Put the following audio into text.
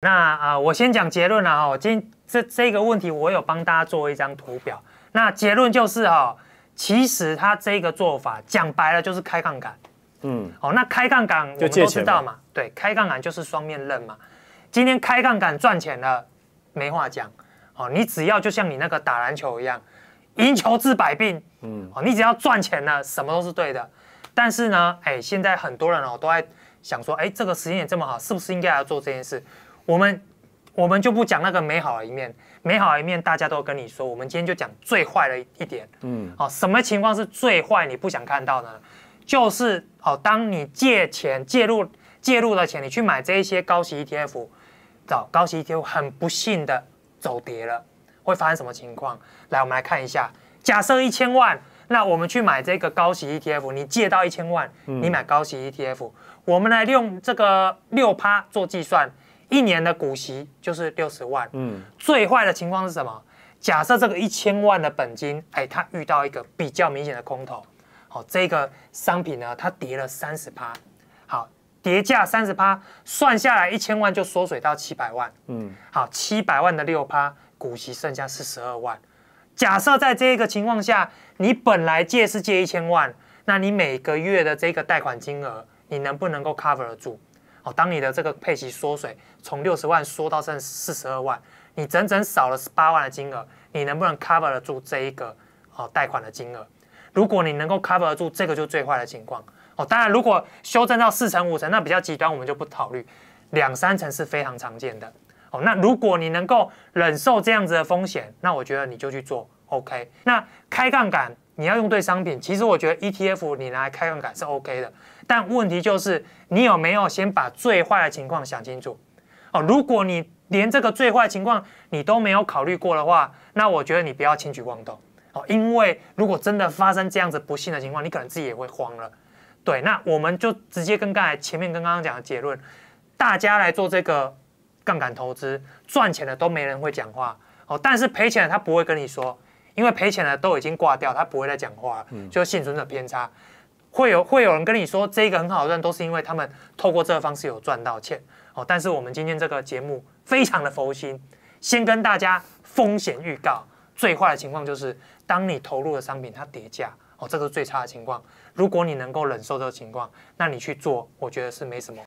那啊，我先讲结论了哈。今这这个问题，我有帮大家做一张图表。那结论就是哈，其实他这个做法讲白了就是开杠杆。嗯，好，那开杠杆我们都知道嘛，对，开杠杆就是双面刃嘛。今天开杠杆赚钱了，没话讲。哦，你只要就像你那个打篮球一样，赢球治百病。嗯，哦，你只要赚钱了，什么都是对的。但是呢，哎，现在很多人哦都在想说，哎，这个时间点这么好，是不是应该要做这件事？我们我们就不讲那个美好的一面，美好的一面大家都跟你说。我们今天就讲最坏的一点。嗯，好，什么情况是最坏？你不想看到的，就是哦，当你借钱借入借入的钱，你去买这些高息 ETF，找高息 ETF 很不幸的走跌了，会发生什么情况？来，我们来看一下。假设一千万，那我们去买这个高息 ETF，你借到一千万，你买高息 ETF，我们来用这个六趴做计算。一年的股息就是六十万。嗯，最坏的情况是什么？假设这个一千万的本金，哎，它遇到一个比较明显的空头，好，这个商品呢，它跌了三十趴，好，跌价三十趴，算下来一千万就缩水到七百万。嗯，好，七百万的六趴股息剩下四十二万。假设在这个情况下，你本来借是借一千万，那你每个月的这个贷款金额，你能不能够 cover 得住？当你的这个配齐缩水，从六十万缩到剩四十二万，你整整少了十八万的金额，你能不能 cover 得住这一个好贷款的金额？如果你能够 cover 得住，这个就最坏的情况。哦，当然，如果修正到四成五成，那比较极端，我们就不考虑，两三成是非常常见的。哦，那如果你能够忍受这样子的风险，那我觉得你就去做。OK，那开杠杆。你要用对商品，其实我觉得 ETF 你拿来开杠杆是 OK 的，但问题就是你有没有先把最坏的情况想清楚？哦，如果你连这个最坏情况你都没有考虑过的话，那我觉得你不要轻举妄动哦，因为如果真的发生这样子不幸的情况，你可能自己也会慌了。对，那我们就直接跟刚才前面跟刚刚讲的结论，大家来做这个杠杆投资，赚钱的都没人会讲话哦，但是赔钱的他不会跟你说。因为赔钱的都已经挂掉，他不会再讲话了。就幸存者偏差，会有会有人跟你说这个很好赚，都是因为他们透过这个方式有赚到钱。哦，但是我们今天这个节目非常的佛心，先跟大家风险预告，最坏的情况就是当你投入的商品它跌价，哦，这是最差的情况。如果你能够忍受这个情况，那你去做，我觉得是没什么。